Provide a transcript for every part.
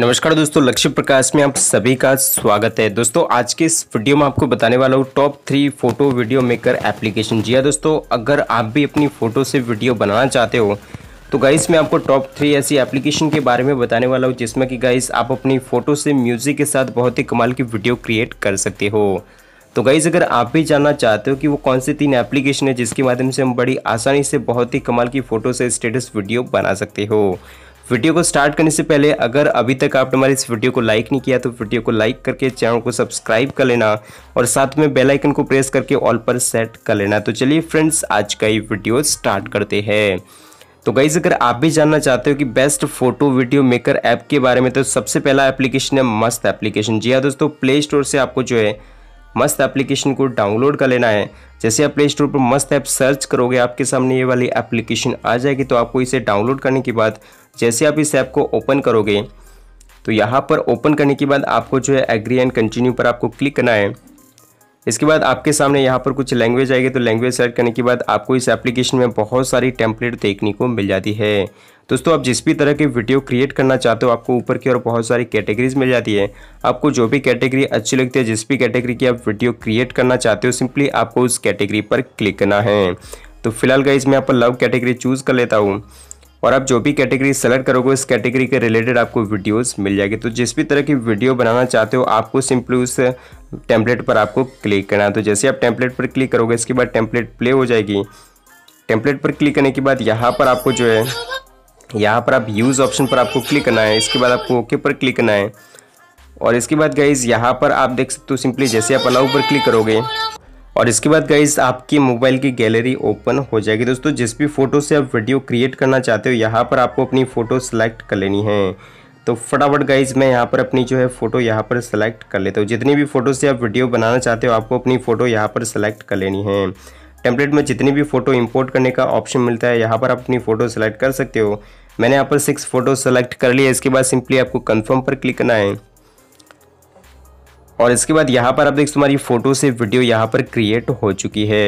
नमस्कार दोस्तों लक्ष्य प्रकाश में आप सभी का स्वागत है दोस्तों आज के इस वीडियो में आपको बताने वाला हूँ top three photo video maker application जी हाँ दोस्तों अगर आप भी अपनी फ़ोटो से वीडियो बनाना चाहते हो तो गाइस मैं आपको टॉप थ्री ऐसी एप्लीकेशन के बारे में बताने वाला हूँ जिसमें कि गाइस आप अपनी फ़ोटो से म्यूज़िक के साथ बहुत ही कमाल की वीडियो क्रिएट कर सकते हो तो गाइज़ अगर आप भी जानना चाहते हो कि वो कौन से तीन एप्लीकेशन है जिसके माध्यम से हम बड़ी आसानी से बहुत ही कमाल की फ़ोटो से स्टेटस वीडियो बना सकते हो वीडियो को स्टार्ट करने से पहले अगर अभी तक आपने हमारे इस वीडियो को लाइक नहीं किया तो वीडियो को लाइक करके चैनल को सब्सक्राइब कर लेना और साथ में बेल आइकन को प्रेस करके ऑल पर सेट कर लेना तो चलिए फ्रेंड्स आज का ये वीडियो स्टार्ट करते हैं तो गाइज अगर आप भी जानना चाहते हो कि best photo video maker app के बारे में तो सबसे पहला एप्लीकेशन है मस्त एप्लीकेशन जी हाँ दोस्तों प्ले स्टोर से आपको जो है मस्त एप्लीकेशन को डाउनलोड कर लेना है जैसे आप प्ले स्टोर पर मस्त ऐप सर्च करोगे आपके सामने ये वाली एप्लीकेशन आ जाएगी तो आपको इसे डाउनलोड करने के बाद जैसे आप इस ऐप को ओपन करोगे तो यहाँ पर ओपन करने के बाद आपको जो है एग्री एंड कंटिन्यू पर आपको क्लिक करना है इसके बाद आपके सामने यहाँ पर कुछ लैंग्वेज आएगी तो लैंग्वेज सेलेक्ट करने के बाद आपको इस एप्लीकेशन में बहुत सारी टेम्पलेट देखने को मिल जाती है दोस्तों आप जिस भी तरह की वीडियो क्रिएट करना चाहते हो आपको ऊपर की ओर बहुत सारी कैटेगरीज मिल जाती है आपको जो भी कैटेगरी अच्छी लगती है जिस भी कैटेगरी की आप वीडियो क्रिएट करना चाहते हो सिंपली आपको उस कैटेगरी पर क्लिक करना है तो फिलहाल का मैं यहाँ पर लव कैटेगरी चूज़ कर लेता हूँ और आप जो भी कैटेगरी सेलेक्ट करोगे उस कैटेगरी के रिलेटेड आपको वीडियोस मिल जाएगी तो जिस भी तरह की वीडियो बनाना चाहते हो आपको सिंपली उस टेम्पलेट पर आपको क्लिक करना है तो जैसे आप टेम्पलेट पर क्लिक करोगे इसके बाद टेम्पलेट प्ले हो जाएगी टेम्पलेट पर क्लिक करने के बाद यहाँ पर आपको जो है यहाँ पर आप यूज़ ऑप्शन पर आपको क्लिक करना है इसके बाद आपको ओके पर क्लिक करना है और इसके बाद गाइज यहाँ पर आप देख सकते हो सिंपली जैसे आप अलाउ पर क्लिक करोगे और इसके बाद गाइज आपकी मोबाइल की गैलरी ओपन हो जाएगी दोस्तों जिस भी फोटो से आप वीडियो क्रिएट करना चाहते हो यहाँ पर आपको अपनी फ़ोटो सेलेक्ट कर लेनी है तो फटाफट गाइज मैं यहाँ पर अपनी जो है फ़ोटो यहाँ पर सेलेक्ट कर लेता हूँ जितनी भी फ़ोटो से आप वीडियो बनाना चाहते हो आपको अपनी फ़ोटो यहाँ पर सेलेक्ट कर लेनी है टेम्पलेट में जितनी भी फ़ोटो इंपोर्ट करने का ऑप्शन मिलता है यहाँ पर आप अपनी फ़ोटो सेलेक्ट कर सकते हो मैंने यहाँ पर सिक्स फ़ोटो सेलेक्ट कर लिया इसके बाद सिंपली आपको कन्फर्म पर क्लिक करना है और इसके बाद यहाँ पर आप देख सकते हमारी फ़ोटो से वीडियो यहाँ पर क्रिएट हो चुकी है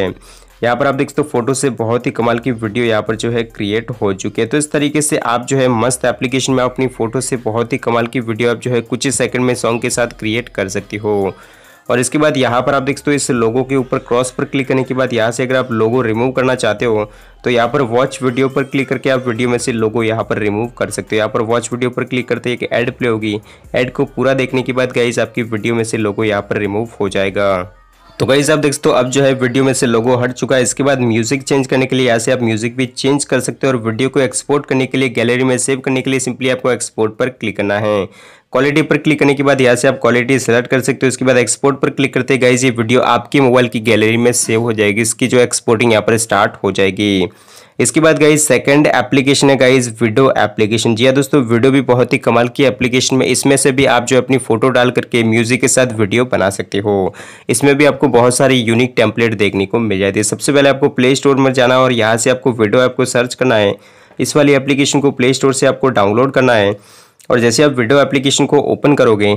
यहाँ पर आप देख सकते हो फोटो से बहुत ही कमाल की वीडियो यहाँ पर जो है क्रिएट हो चुकी है तो इस तरीके से आप जो है मस्त एप्लीकेशन में अपनी फोटो से बहुत ही कमाल की वीडियो आप जो है कुछ ही सेकंड में सॉन्ग के साथ क्रिएट कर सकती हो और इसके बाद यहाँ पर आप देख सकते हो इस लोगों के ऊपर क्रॉस पर क्लिक करने के बाद यहाँ से अगर आप लोगो रिमूव करना चाहते हो तो यहाँ पर वॉच वीडियो पर क्लिक करके आप वीडियो में से लोगो यहाँ पर रिमूव कर सकते हो यहाँ पर वॉच वीडियो पर क्लिक करते एक ऐड प्ले होगी ऐड को पूरा देखने के बाद गाइज आपकी वीडियो में से लोगो यहाँ पर रिमूव हो जाएगा तो गाइज आप देख सकते हो अब जो है वीडियो में से लोगो हट चुका है इसके बाद म्यूजिक चेंज करने के लिए यहाँ से आप म्यूजिक भी चेंज कर सकते हो और वीडियो को एक्सपोर्ट करने के लिए गैलरी में सेव करने के लिए सिंपली आपको एक्सपोर्ट पर क्लिक करना है क्वालिटी पर क्लिक करने के बाद यहाँ से आप क्वालिटी सेलेक्ट कर सकते हो इसके बाद एक्सपोर्ट पर क्लिक करते गाइज ये वीडियो आपके मोबाइल की गैलरी में सेव हो जाएगी इसकी जो एक्सपोर्टिंग यहाँ पर स्टार्ट हो जाएगी इसके बाद गाइज सेकंड एप्लीकेशन है गाइज वीडियो एप्लीकेशन जी हाँ दोस्तों वीडियो भी बहुत ही कमाल की एप्लीकेशन में इसमें से भी आप जो अपनी फोटो डाल करके म्यूजिक के साथ वीडियो बना सकते हो इसमें भी आपको बहुत सारे यूनिक टेम्पलेट देखने को मिल जाती है सबसे पहले आपको प्ले स्टोर में जाना है और यहाँ से आपको वीडियो ऐप को सर्च करना है इस वाली एप्लीकेशन को प्ले स्टोर से आपको डाउनलोड करना है और जैसे आप विडो एप्लीकेशन को ओपन करोगे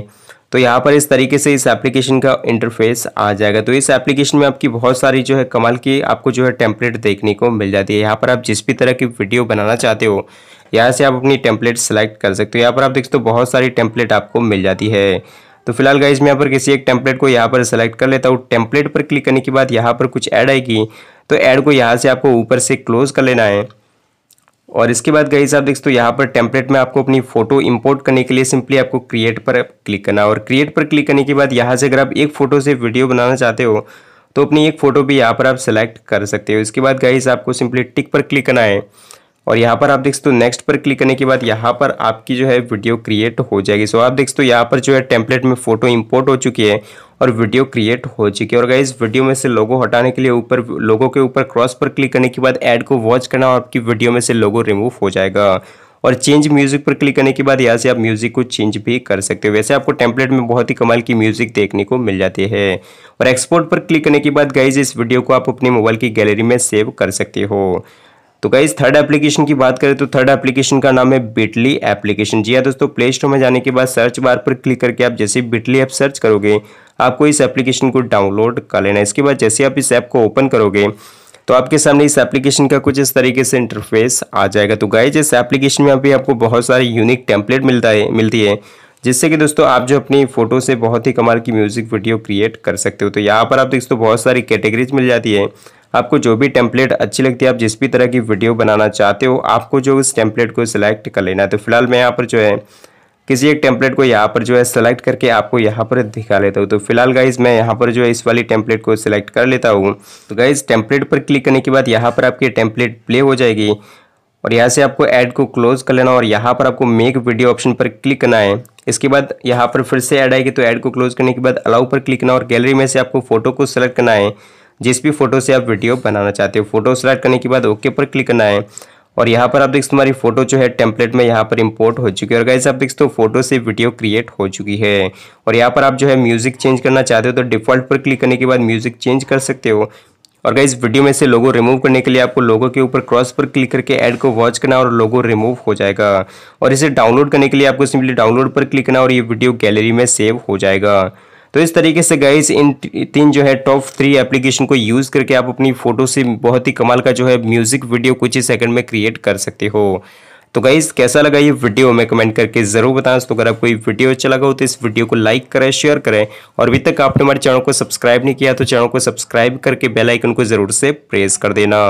तो यहाँ पर इस तरीके से इस एप्लीकेशन का इंटरफेस आ जाएगा तो इस एप्लीकेशन में आपकी बहुत सारी जो है कमाल की आपको जो है टेम्पलेट देखने को मिल जाती है यहाँ पर आप जिस भी तरह की वीडियो बनाना चाहते हो यहाँ से आप अपनी टेम्पलेट सेलेक्ट कर सकते हो यहाँ पर आप देख सकते हो बहुत सारी टेम्पलेट आपको मिल जाती है तो फिलहाल गाइज मैं यहाँ पर किसी एक टेम्पलेट को यहाँ पर सेलेक्ट कर लेता हूँ टेम्पलेट पर क्लिक करने के बाद यहाँ पर कुछ ऐड आएगी तो ऐड को यहाँ से आपको ऊपर से क्लोज कर लेना है और इसके बाद गई आप देखते हो यहाँ पर टेम्पलेट में आपको अपनी फोटो इंपोर्ट करने के लिए सिंपली आपको क्रिएट पर क्लिक करना और क्रिएट पर क्लिक करने के बाद यहाँ से अगर आप एक फोटो से वीडियो बनाना चाहते हो तो अपनी एक फ़ोटो भी यहाँ पर आप सेलेक्ट कर सकते हो इसके बाद गई आपको सिंपली टिक पर क्लिक करना है और यहाँ पर आप देख सकते हो नेक्स्ट पर क्लिक करने के बाद यहाँ पर आपकी जो है वीडियो क्रिएट हो जाएगी सो आप देख सकते हो यहाँ पर जो है टेम्पलेट में फोटो इंपोर्ट हो चुकी है और वीडियो क्रिएट हो चुकी है और गाइज वीडियो में से लोगो हटाने के लिए ऊपर लोगों के ऊपर क्रॉस पर क्लिक करने के बाद एड को वॉच करना और आपकी वीडियो में से लोगो रिमूव हो जाएगा और चेंज म्यूजिक पर क्लिक करने के बाद यहाँ से आप म्यूजिक को चेंज भी कर सकते हो वैसे आपको टेम्पलेट में बहुत ही कमाल की म्यूजिक देखने को मिल जाती है और एक्सपोर्ट पर क्लिक करने के बाद गाइज इस वीडियो को आप अपने मोबाइल की गैलरी में सेव कर सकते हो तो गाइज थर्ड एप्लीकेशन की बात करें तो थर्ड एप्लीकेशन का नाम है बिटली एप्लीकेशन जी हाँ दोस्तों प्ले स्टोर में जाने के बाद सर्च बार पर क्लिक करके आप जैसे बिटली ऐप सर्च करोगे आपको इस एप्लीकेशन को डाउनलोड कर लेना है इसके बाद जैसे आप इस ऐप को ओपन करोगे तो आपके सामने इस एप्लीकेशन का कुछ इस तरीके से इंटरफेस आ जाएगा तो गाइज इस एप्लीकेशन में अभी आपको बहुत सारे यूनिक टेम्पलेट मिलता है मिलती है जिससे कि दोस्तों आप जो अपनी फ़ोटो से बहुत ही कमाल की म्यूज़िक वीडियो क्रिएट कर सकते हो तो यहाँ पर आप दोस्तों बहुत सारी कैटेगरीज मिल जाती है आपको जो भी टेम्पलेट अच्छी लगती है आप जिस भी तरह की वीडियो बनाना चाहते हो आपको जो उस टेम्पलेट को सिलेक्ट कर लेना है तो फिलहाल मैं यहाँ पर जो है किसी एक टेम्पलेट को यहाँ पर जो है सेलेक्ट करके आपको यहाँ पर दिखा लेता हूँ तो फिलहाल गाइज मैं यहाँ पर जो है इस वाली टेम्पलेट को सिलेक्ट कर लेता हूँ तो गाइज टेम्पलेट पर क्लिक करने के बाद यहाँ पर आपकी टेम्पलेट प्ले हो जाएगी और यहाँ से आपको ऐड को क्लोज कर लेना और यहाँ पर आपको मेक वीडियो ऑप्शन पर क्लिक करना है इसके बाद यहाँ पर फिर से ऐड आएगी तो ऐड को क्लोज करने के बाद अलाउ पर क्लिक करना और गैलरी में से आपको फोटो को सेलेक्ट करना है जिस भी फोटो से आप वीडियो बनाना चाहते हो फोटो सेलेक्ट करने के बाद ओके पर क्लिक करना है और यहाँ पर आप देख सकते हमारी फोटो जो है टेम्पलेट में यहाँ पर इंपोर्ट हो चुकी है और गाइज आप देख सकते हो फोटो से वीडियो क्रिएट हो चुकी है और यहाँ पर आप जो है म्यूजिक चेंज करना चाहते हो तो डिफॉल्ट पर क्लिक करने के बाद म्यूजिक चेंज कर सकते हो और गाइज वीडियो में से लोगो रिमूव करने के लिए आपको लोगो के ऊपर क्रॉस पर क्लिक करके ऐड को वॉच करना और लोगो रिमूव हो जाएगा और इसे डाउनलोड करने के लिए आपको सिंपली डाउनलोड पर क्लिक करना और ये वीडियो गैलरी में सेव हो जाएगा तो इस तरीके से गाइज इन तीन जो है टॉप थ्री एप्लीकेशन को यूज़ करके आप अपनी फ़ोटो से बहुत ही कमाल का जो है म्यूज़िक वीडियो कुछ ही सेकंड में क्रिएट कर सकते हो तो गाइज़ कैसा लगा ये वीडियो में कमेंट करके ज़रूर बताएं तो अगर आपको ये वीडियो अच्छा लगा हो तो इस वीडियो को लाइक करें शेयर करें और अभी तक आपने हमारे चैनल को सब्सक्राइब नहीं किया तो चैनल को सब्सक्राइब करके बेलाइकन को ज़रूर से प्रेस कर देना